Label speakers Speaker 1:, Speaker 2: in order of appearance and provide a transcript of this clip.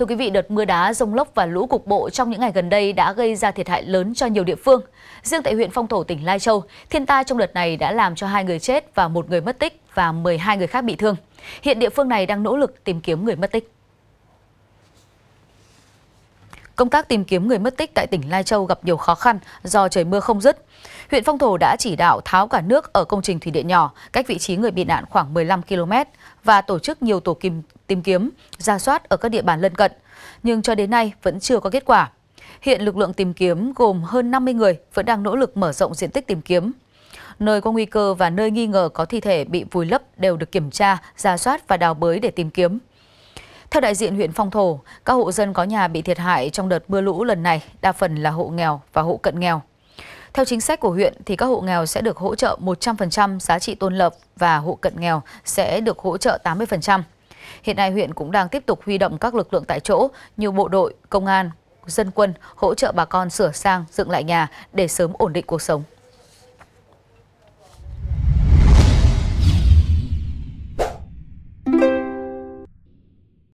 Speaker 1: Thưa quý vị, đợt mưa đá, rông lốc và lũ cục bộ trong những ngày gần đây đã gây ra thiệt hại lớn cho nhiều địa phương. Riêng tại huyện Phong Thổ, tỉnh Lai Châu, thiên tai trong đợt này đã làm cho hai người chết và một người mất tích và 12 người khác bị thương. Hiện địa phương này đang nỗ lực tìm kiếm người mất tích. Công tác tìm kiếm người mất tích tại tỉnh Lai Châu gặp nhiều khó khăn do trời mưa không dứt. Huyện Phong Thổ đã chỉ đạo tháo cả nước ở công trình thủy điện nhỏ cách vị trí người bị nạn khoảng 15 km và tổ chức nhiều tổ kim, tìm kiếm, ra soát ở các địa bàn lân cận. Nhưng cho đến nay vẫn chưa có kết quả. Hiện lực lượng tìm kiếm gồm hơn 50 người vẫn đang nỗ lực mở rộng diện tích tìm kiếm. Nơi có nguy cơ và nơi nghi ngờ có thi thể bị vùi lấp đều được kiểm tra, ra soát và đào bới để tìm kiếm. Theo đại diện huyện Phong Thổ, các hộ dân có nhà bị thiệt hại trong đợt mưa lũ lần này đa phần là hộ nghèo và hộ cận nghèo. Theo chính sách của huyện thì các hộ nghèo sẽ được hỗ trợ 100% giá trị tôn lập và hộ cận nghèo sẽ được hỗ trợ 80%. Hiện nay huyện cũng đang tiếp tục huy động các lực lượng tại chỗ như bộ đội, công an, dân quân hỗ trợ bà con sửa sang, dựng lại nhà để sớm ổn định cuộc sống.